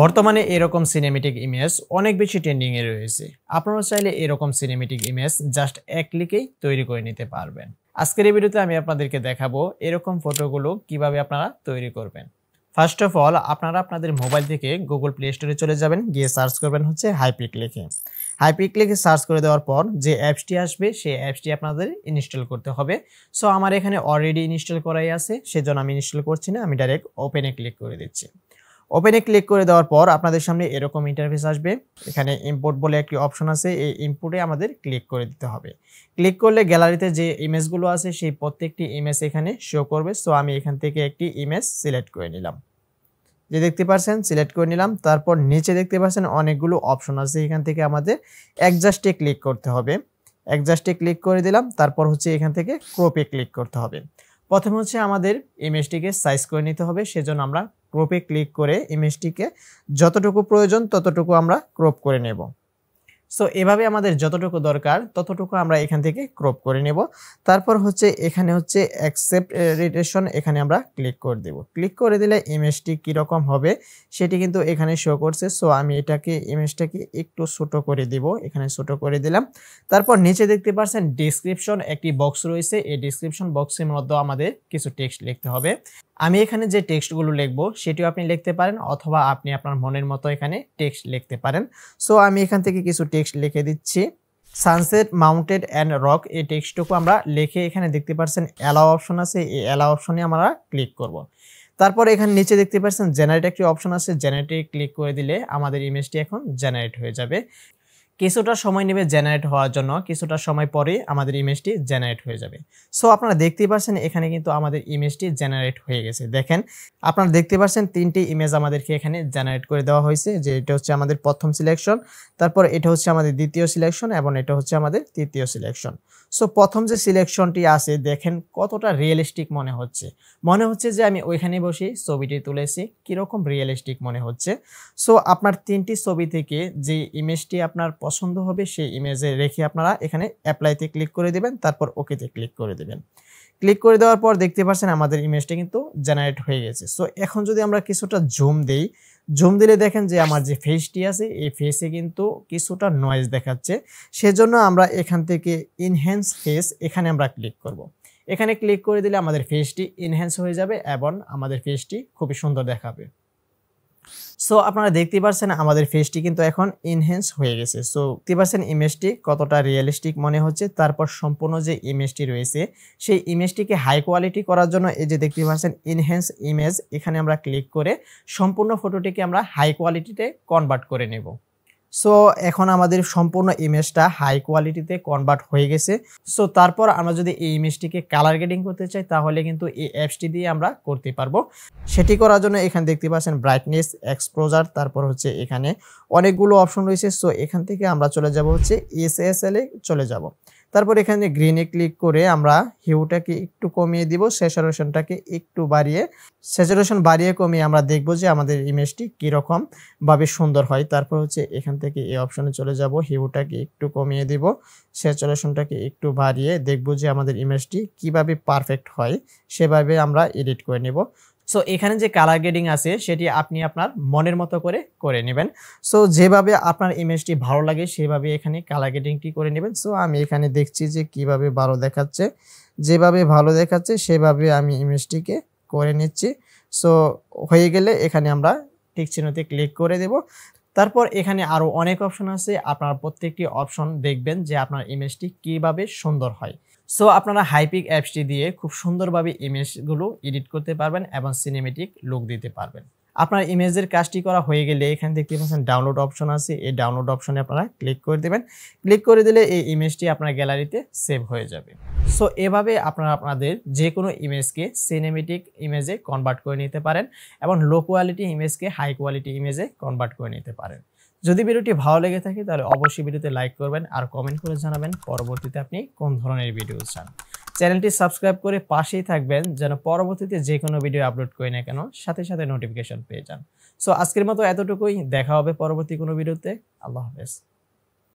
বর্তমানে এরকম cinematic image অনেক বেশি ট্রেন্ডিংয়ে রয়েছে আপনারা চাইলে এরকম সিনেমেটিক ইমেজ জাস্ট এক ক্লিকেই তৈরি করে নিতে পারবেন আজকের এই ভিডিওতে আমি আপনাদেরকে দেখাবো এরকম ফটোগুলো কিভাবে আপনারা তৈরি করবেন ফার্স্ট অফ অল আপনারা আপনাদের মোবাইল থেকে গুগল প্লে স্টোরে চলে যাবেন গিয়ে সার্চ করবেন হচ্ছে হাইপিক লিখে হাইপিক লিখে সার্চ করে দেওয়ার পর যে অ্যাপসটি আসবে সেই অ্যাপসটি আপনাদের ইনস্টল করতে হবে সো আমার এখানে অলরেডি ইনস্টল করাই আছে সেজন্য আমি ইনস্টল করছি না আমি ডাইরেক্ট ওপেনে ক্লিক করে দিচ্ছি ওপেনে ক্লিক করে দেওয়ার পর আপনাদের সামনে এরকম ইন্টারফেস আসবে এখানে ইম্পোর্ট বলে একটি অপশন আছে এই ইম্পোর্টে আমাদের ক্লিক করে দিতে হবে ক্লিক করলে গ্যালারিতে যে ইমেজগুলো আছে সেই প্রত্যেকটি ইমেজ এখানে শো করবে সো আমি এখান থেকে একটি ইমেজ সিলেক্ট করে নিলাম যে দেখতে পাচ্ছেন সিলেক্ট করে নিলাম তারপর নিচে দেখতে পাচ্ছেন অনেকগুলো অপশন আছে এখান থেকে আমাদের অ্যাডজাস্টে ক্লিক করতে হবে অ্যাডজাস্টে ক্লিক করে দিলাম তারপর হচ্ছে এখান থেকে ক্রোপে ক্লিক করতে হবে প্রথমে হচ্ছে আমাদের ইমেজটিকে সাইজ করে নিতে হবে সেজন্য আমরা ক্রোপে ক্লিক করে ইমেজটিকে যতটুকু প্রয়োজন ততটুকু আমরা ক্রোপ করে নেব সো এভাবে আমাদের যতটুকু দরকার ততটুকু আমরা এখান থেকে ক্রপ করে নেব তারপর হচ্ছে এখানে হচ্ছে অ্যাকসেপ্ট রিটেশন এখানে আমরা ক্লিক করে দেব ক্লিক করে দিলে ইমেজটি কীরকম হবে সেটি কিন্তু এখানে শো করছে সো আমি এটাকে ইমেজটাকে একটু ছোটো করে দেব এখানে ছোটো করে দিলাম তারপর নিচে দেখতে পাচ্ছেন ডিসক্রিপশন একটি বক্স রয়েছে এই ডিসক্রিপশন বক্সের মধ্যে আমাদের কিছু টেক্সট লিখতে হবে আমি এখানে যে টেক্সটগুলো লিখব সেটিও আপনি লিখতে পারেন অথবা আপনি আপনার মনের মতো এখানে টেক্সট লিখতে পারেন সো আমি এখান থেকে কিছু টেক্সট লিখে দিচ্ছি সানসেট মাউন্টেড অ্যান্ড রক এই টেক্সটটুকু আমরা লিখে এখানে দেখতে পাচ্ছেন অ্যালাও অপশন আছে এই অ্যালাও অপশনে আমরা ক্লিক করব। তারপর এখানে নিচে দেখতে পাচ্ছেন জেনারেট একটি অপশন আছে জেনারেটে ক্লিক করে দিলে আমাদের ইমেজটি এখন জেনারেট হয়ে যাবে কিছুটা সময় নেবে জেনারেট হওয়ার জন্য কিছুটা সময় পরে আমাদের ইমেজটি জেনারেট হয়ে যাবে সো আপনারা দেখতে পাচ্ছেন এখানে কিন্তু আমাদের ইমেজটি জেনারেট হয়ে গেছে দেখেন আপনারা দেখতে পাচ্ছেন তিনটি ইমেজ আমাদেরকে এখানে জেনারেট করে দেওয়া হয়েছে যে এটা হচ্ছে আমাদের প্রথম সিলেকশন তারপর এটা হচ্ছে আমাদের দ্বিতীয় সিলেকশন এবং এটা হচ্ছে আমাদের তৃতীয় সিলেকশন সো প্রথম যে সিলেকশনটি আছে দেখেন কতটা রিয়েলিস্টিক মনে হচ্ছে মনে হচ্ছে যে আমি ওইখানে বসে ছবিটি তুলেছি কীরকম রিয়েলিস্টিক মনে হচ্ছে সো আপনার তিনটি ছবি থেকে যে ইমেজটি আপনার পছন্দ হবে সেই ইমেজে রেখে আপনারা এখানে অ্যাপ্লাইতে ক্লিক করে দেবেন তারপর ওকেতে ক্লিক করে দেবেন ক্লিক করে দেওয়ার পর দেখতে পাচ্ছেন আমাদের ইমেজটা কিন্তু জেনারেট হয়ে গেছে সো এখন যদি আমরা কিছুটা জুম দেই জুম দিলে দেখেন যে আমার যে ফেসটি আছে এই ফেসে কিন্তু কিছুটা নয়েজ দেখাচ্ছে সেজন্য আমরা এখান থেকে ইনহ্যান্স ফেস এখানে আমরা ক্লিক করব। এখানে ক্লিক করে দিলে আমাদের ফেসটি ইনহ্যান্স হয়ে যাবে এবং আমাদের ফেসটি খুবই সুন্দর দেখাবে সো আপনারা দেখতে পাচ্ছেন আমাদের ফেসটি কিন্তু এখন ইনহেন্স হয়ে গেছে সো দেখতে পাচ্ছেন ইমেজটি কতটা রিয়েলিস্টিক মনে হচ্ছে তারপর সম্পূর্ণ যে ইমেজটি রয়েছে সেই ইমেজটিকে হাই কোয়ালিটি করার জন্য এই যে দেখতে পাচ্ছেন ইনহেন্স ইমেজ এখানে আমরা ক্লিক করে সম্পূর্ণ ফটোটিকে আমরা হাই কোয়ালিটিতে কনভার্ট করে নেব সো এখন আমাদের সম্পূর্ণ ইমেজটা হাই কোয়ালিটিতে কনভার্ট হয়ে গেছে সো তারপর আমরা যদি এই ইমেজটিকে কালার গ্রেডিং করতে চাই তাহলে কিন্তু এই অ্যাপসটি দিয়ে আমরা করতে পারবো সেটি করার জন্য এখানে দেখতে পাচ্ছেন ব্রাইটনেস এক্সপোজার তারপর হচ্ছে এখানে অনেকগুলো অপশন রয়েছে সো এখান থেকে আমরা চলে যাব হচ্ছে এস এস এলে চলে যাব তারপর এখানে গ্রিনে ক্লিক করে আমরা হিউটাকে একটু কমিয়ে দিব স্যাচুরেশনটাকে একটু বাড়িয়ে স্যাচুরেশন বাড়িয়ে কমিয়ে আমরা দেখব যে আমাদের ইমেজটি কীরকমভাবে সুন্দর হয় তারপর হচ্ছে এখান থেকে এই অপশনে চলে যাব হিউটাকে একটু কমিয়ে দিব স্যাচুরেশনটাকে একটু বাড়িয়ে দেখব যে আমাদের ইমেজটি কিভাবে পারফেক্ট হয় সেভাবে আমরা এডিট করে নেব সো এখানে যে কালার গ্রেডিং আছে সেটি আপনি আপনার মনের মতো করে করে নেবেন সো যেভাবে আপনার ইমেজটি ভালো লাগে সেভাবে এখানে কালার গ্রেডিংটি করে নেবেন সো আমি এখানে দেখছি যে কিভাবে ভালো দেখাচ্ছে যেভাবে ভালো দেখাচ্ছে সেভাবে আমি ইমেজটিকে করে নিচ্ছি সো হয়ে গেলে এখানে আমরা ঠিক চিহ্নতে ক্লিক করে দেব তারপর এখানে আরও অনেক অপশন আছে আপনার প্রত্যেকটি অপশন দেখবেন যে আপনার ইমেজটি কিভাবে সুন্দর হয় সো আপনারা হাইপিক অ্যাপসটি দিয়ে খুব সুন্দরভাবে ইমেজগুলো এডিট করতে পারবেন এবং সিনেমেটিক লুক দিতে পারবেন আপনার ইমেজের কাজটি করা হয়ে গেলে এখান থেকে দেখতে পাচ্ছেন ডাউনলোড অপশন আছে এই ডাউনলোড অপশনে আপনারা ক্লিক করে দেবেন ক্লিক করে দিলে এই ইমেজটি আপনার গ্যালারিতে সেভ হয়ে যাবে সো এভাবে আপনারা আপনাদের যে কোনো ইমেজকে সিনেমেটিক ইমেজে কনভার্ট করে নিতে পারেন এবং লো কোয়ালিটি ইমেজকে হাই কোয়ালিটি ইমেজে কনভার্ট করে নিতে পারেন যদি ভিডিওটি ভালো লেগে থাকে তাহলে অবশ্যই ভিডিওতে লাইক করবেন আর কমেন্ট করে জানাবেন পরবর্তীতে আপনি কোন ধরনের ভিডিও চান চ্যানেলটি সাবস্ক্রাইব করে পাশেই থাকবেন যেন পরবর্তীতে যে কোনো ভিডিও আপলোড করি না কেন সাথে সাথে নোটিফিকেশন পেয়ে যান সো আজকের মতো এতটুকুই দেখা হবে পরবর্তী কোনো ভিডিওতে আল্লাহ হাফেজ